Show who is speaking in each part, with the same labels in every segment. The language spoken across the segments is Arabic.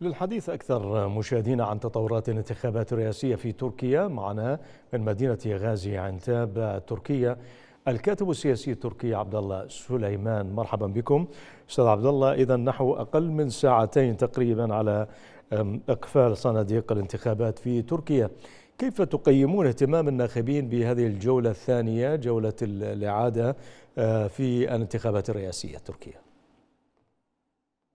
Speaker 1: للحديث أكثر مشاهدينا عن تطورات الانتخابات الرئاسية في تركيا معنا من مدينة غازي عنتاب تركيا الكاتب السياسي التركي عبد الله سليمان مرحبا بكم استاذ عبد الله اذا نحو اقل من ساعتين تقريبا على اقفال صناديق الانتخابات في تركيا كيف تقيمون اهتمام الناخبين بهذه الجوله الثانيه جوله الاعاده آه، في
Speaker 2: الانتخابات الرئاسيه التركيه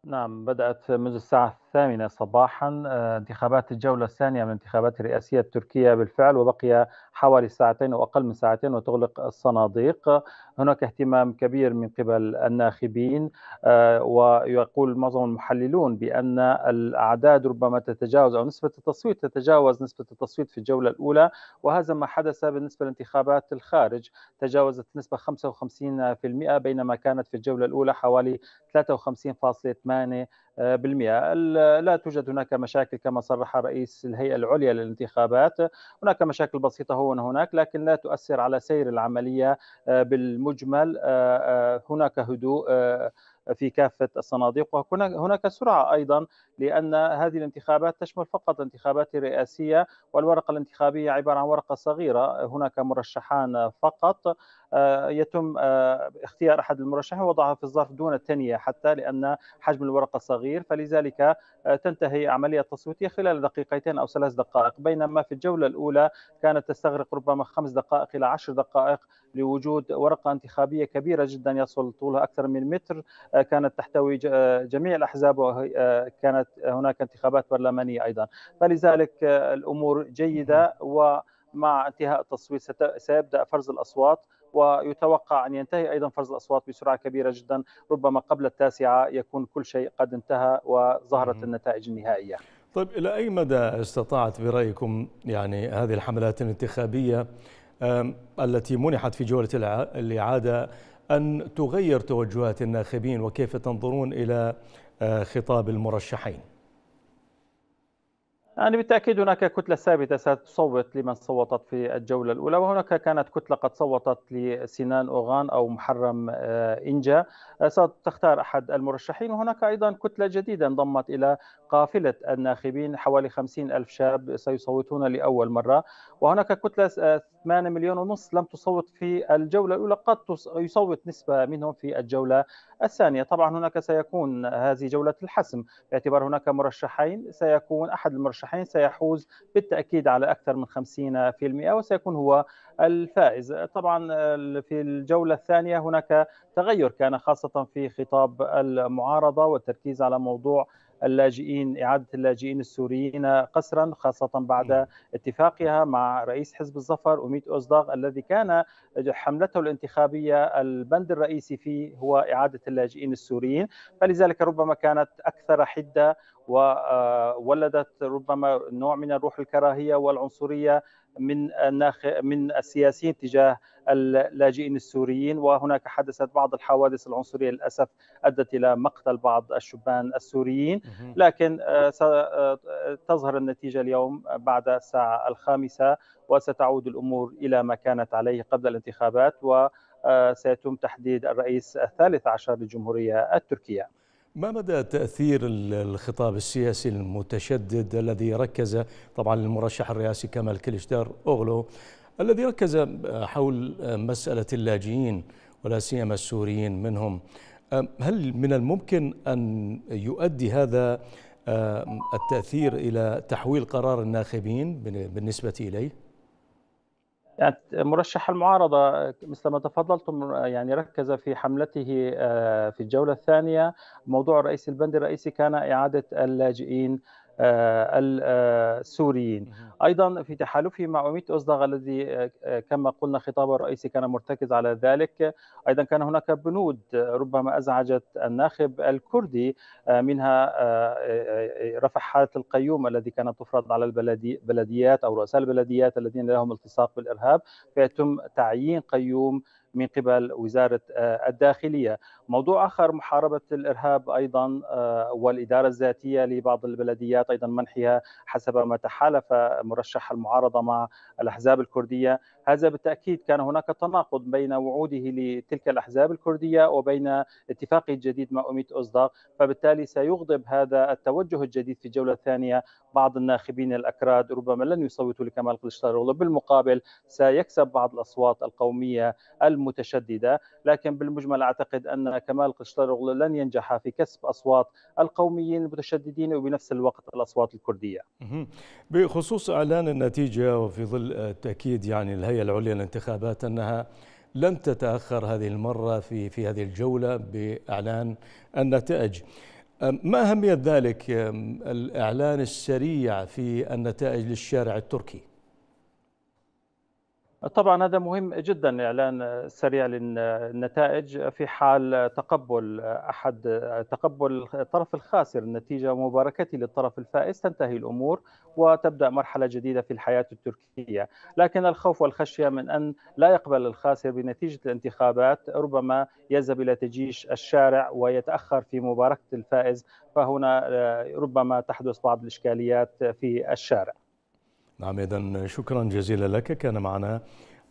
Speaker 2: نعم بدات منذ الساعه الثامنة صباحا آه، انتخابات الجولة الثانية من الانتخابات الرئاسية التركية بالفعل وبقي حوالي ساعتين أو أقل من ساعتين وتغلق الصناديق هناك اهتمام كبير من قبل الناخبين آه، ويقول معظم المحللون بأن الأعداد ربما تتجاوز أو نسبة التصويت تتجاوز نسبة التصويت في الجولة الأولى وهذا ما حدث بالنسبة لانتخابات الخارج تجاوزت نسبة 55% بينما كانت في الجولة الأولى حوالي 53.8% لا توجد هناك مشاكل كما صرح رئيس الهيئة العليا للانتخابات هناك مشاكل بسيطة هنا هناك لكن لا تؤثر على سير العملية آه، بالمجمل آه، آه، هناك هدوء في كافة الصناديق وهناك سرعة أيضا لأن هذه الانتخابات تشمل فقط الانتخابات الرئاسية والورقة الانتخابية عبارة عن ورقة صغيرة هناك مرشحان فقط آه، يتم آه، اختيار أحد المرشحين ووضعها في الظرف دون الثانية حتى لأن حجم الورقة صغير فلذلك آه، تنتهي عملية التصويتية خلال دقيقتين أو ثلاث دقائق بينما في الجولة الأولى كانت تستغرق ربما خمس دقائق إلى عشر دقائق لوجود ورقة انتخابية كبيرة جدا يصل طولها أكثر من متر كانت تحتوي جميع الاحزاب وكانت هناك انتخابات برلمانيه ايضا فلذلك الامور جيده ومع انتهاء التصويت سيبدا فرز الاصوات ويتوقع ان ينتهي ايضا فرز الاصوات بسرعه كبيره جدا ربما قبل التاسعه يكون كل شيء قد انتهى وظهرت النتائج النهائيه
Speaker 1: طيب الى اي مدى استطاعت برايكم يعني هذه الحملات الانتخابيه التي منحت في جوله الاعاده أن تغير توجهات الناخبين وكيف تنظرون إلى آه، خطاب المرشحين
Speaker 2: يعني بالتأكيد هناك كتلة ثابتة ستصوت لمن صوتت في الجولة الأولى وهناك كانت كتلة قد صوتت لسنان أوغان أو محرم آه، إنجا آه، ستختار أحد المرشحين وهناك أيضا كتلة جديدة انضمت إلى قافلة الناخبين حوالي خمسين ألف شاب سيصوتون لأول مرة وهناك كتلة 8 مليون ونص لم تصوت في الجولة الأولى قد يصوت نسبة منهم في الجولة الثانية طبعا هناك سيكون هذه جولة الحسم باعتبار هناك مرشحين سيكون أحد المرشحين سيحوز بالتأكيد على أكثر من 50% وسيكون هو الفائز طبعا في الجولة الثانية هناك تغير كان خاصة في خطاب المعارضة والتركيز على موضوع اللاجئين إعادة اللاجئين السوريين قسرا خاصة بعد اتفاقها مع رئيس حزب الظفر أميت اوزداغ الذي كان حملته الانتخابية البند الرئيسي فيه هو إعادة اللاجئين السوريين فلذلك ربما كانت أكثر حدة وولدت آه، ربما نوع من الروح الكراهيه والعنصريه من الناخ من السياسيين تجاه اللاجئين السوريين وهناك حدثت بعض الحوادث العنصريه للاسف ادت الى مقتل بعض الشبان السوريين لكن آه، ستظهر آه، النتيجه اليوم بعد الساعه الخامسه وستعود الامور الى ما كانت عليه قبل الانتخابات وسيتم تحديد الرئيس الثالث عشر للجمهوريه التركيه.
Speaker 1: ما مدى تأثير الخطاب السياسي المتشدد الذي ركز طبعا المرشح الرئاسي كمال كليشدار أغلو الذي ركز حول مسألة اللاجئين ولا سيما السوريين منهم هل من الممكن أن يؤدي هذا التأثير إلى تحويل قرار الناخبين بالنسبة إليه؟
Speaker 2: يعني مرشح المعارضة مثل ما تفضلتم يعني ركز في حملته آه، في الجولة الثانية موضوع الرئيس البند الرئيسي كان إعادة اللاجئين آه، آه، السوريين أيضا في تحالفه مع أميت أصدغ الذي آه، كما قلنا خطابه الرئيسي كان مرتكز على ذلك أيضا كان هناك بنود ربما أزعجت الناخب الكردي منها رفع حالة القيوم الذي كانت تفرض على البلديات أو رؤساء البلديات الذين لهم التصاق بالإرهاب فيتم تعيين قيوم من قبل وزاره آه، الداخليه. موضوع اخر محاربه الارهاب ايضا آه، والاداره الذاتيه لبعض البلديات ايضا منحها حسب ما تحالف مرشح المعارضه مع الاحزاب الكرديه، هذا بالتاكيد كان هناك تناقض بين وعوده لتلك الاحزاب الكرديه وبين اتفاقه الجديد مع اميت اصدق، فبالتالي سيغضب هذا التوجه الجديد في الجوله الثانيه بعض الناخبين الاكراد ربما لن يصوتوا لكمال قلشتار بالمقابل سيكسب بعض الاصوات القوميه الم متشدده لكن بالمجمل اعتقد ان كمال قشطرغلو لن ينجح في كسب اصوات القوميين المتشددين وبنفس الوقت الاصوات الكرديه
Speaker 1: بخصوص اعلان النتيجه وفي ظل تاكيد يعني الهيئه العليا للانتخابات انها لن تتاخر هذه المره في في هذه الجوله باعلان النتائج ما اهميه ذلك الاعلان السريع في النتائج للشارع التركي
Speaker 2: طبعا هذا مهم جدا الاعلان السريع للنتائج في حال تقبل احد تقبل الطرف الخاسر النتيجه ومباركته للطرف الفائز تنتهي الامور وتبدا مرحله جديده في الحياه التركيه، لكن الخوف والخشيه من ان لا يقبل الخاسر بنتيجه الانتخابات ربما يذهب الى تجيش الشارع ويتاخر في مباركه الفائز فهنا آه، ربما تحدث بعض الاشكاليات في الشارع.
Speaker 1: نعم إذا شكرا جزيلا لك كان معنا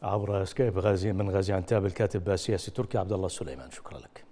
Speaker 1: عبر سكايب غازي من غازي عنتاب الكاتب السياسي التركي عبد الله سليمان شكرا لك